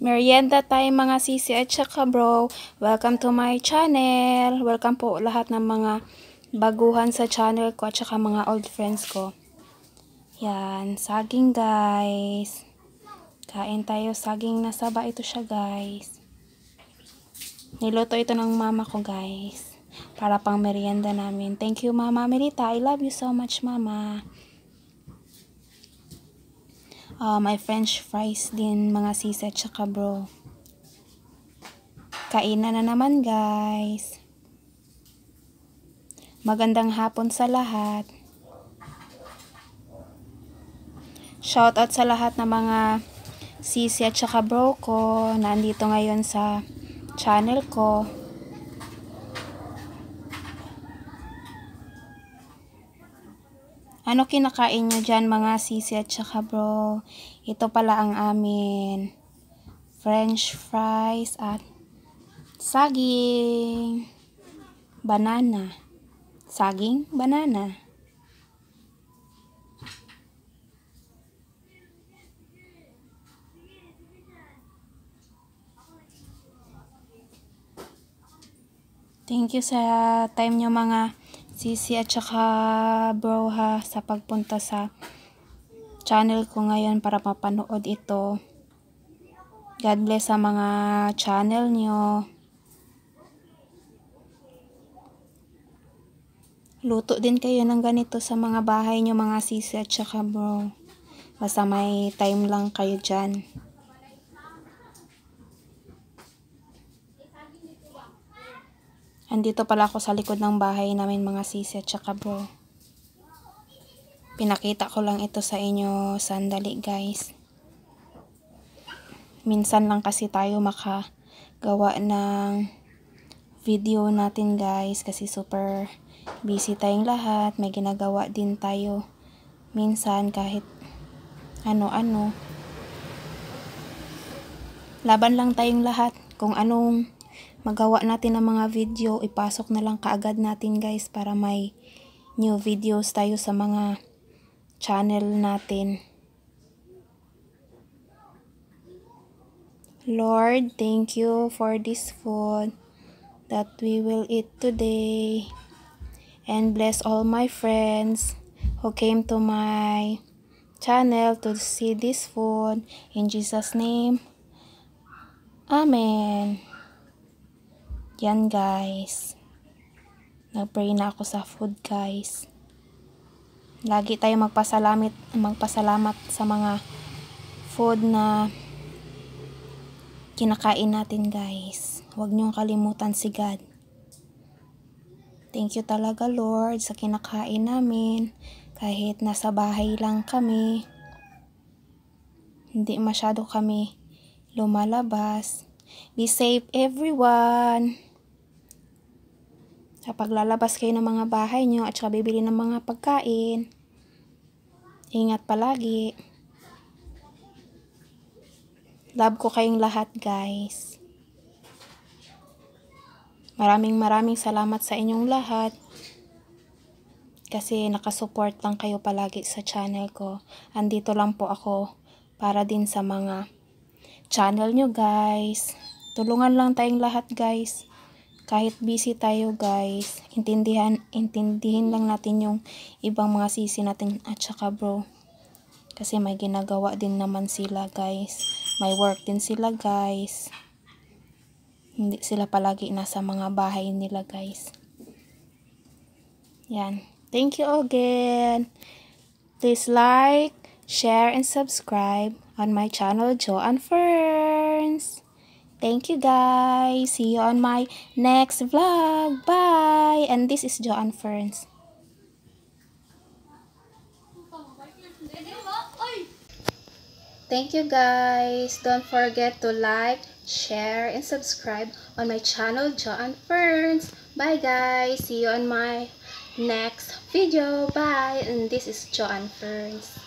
Merienda tayo mga sisi at saka bro. Welcome to my channel. Welcome po lahat ng mga baguhan sa channel ko at saka mga old friends ko. Yan, saging guys. Kain tayo saging na saba. Ito siya guys. Niluto ito ng mama ko guys. Para pang merienda namin. Thank you mama Merita. I love you so much mama. Uh, may french fries din mga sis at saka bro. Kainan na naman guys. Magandang hapon sa lahat. Shout out sa lahat ng mga sisi at saka bro ko na andito ngayon sa channel ko. Ano kinakain nyo dyan mga sisi at saka bro? Ito pala ang amin. French fries at saging. Banana. Saging, banana. Thank you sa time nyo mga Sisi at saka bro ha sa pagpunta sa channel ko ngayon para mapanood ito. God bless sa mga channel nyo. Luto din kayo ng ganito sa mga bahay nyo mga sisi at saka bro. Basta may time lang kayo dyan. Andito pala ako sa likod ng bahay namin mga sisi at saka bro. Pinakita ko lang ito sa inyo sandali guys. Minsan lang kasi tayo makagawa ng video natin guys kasi super busy tayong lahat. May ginagawa din tayo minsan kahit ano-ano. Laban lang tayong lahat kung anong magawa natin ng mga video, ipasok na lang kaagad natin guys para may new videos tayo sa mga channel natin. Lord, thank you for this food that we will eat today. And bless all my friends who came to my channel to see this food. In Jesus' name, Amen. Yan guys. Nagpray na ako sa food guys. Lagi tayo magpasalamat, magpasalamat sa mga food na kinakain natin guys. Huwag niyong kalimutan si God. Thank you talaga Lord sa kinakain namin. Kahit nasa bahay lang kami. Hindi masyado kami lumalabas. Be safe everyone! Sa paglalabas kayo ng mga bahay nyo at saka bibili ng mga pagkain. Ingat palagi. Love ko kayong lahat guys. Maraming maraming salamat sa inyong lahat. Kasi nakasupport lang kayo palagi sa channel ko. Andito lang po ako para din sa mga channel nyo guys. Tulungan lang tayong lahat guys kahit busy tayo guys, intindihan, intindihin lang natin yung ibang mga sisi natin at saka bro. Kasi may ginagawa din naman sila guys. May work din sila guys. Hindi sila palagi nasa mga bahay nila guys. Yan. Thank you again. Please like, share, and subscribe on my channel Joanne Fur. Thank you guys. See you on my next vlog. Bye. And this is Joanne Ferns. Thank you guys. Don't forget to like, share, and subscribe on my channel, Joanne Ferns. Bye guys. See you on my next video. Bye. And this is Joanne Ferns.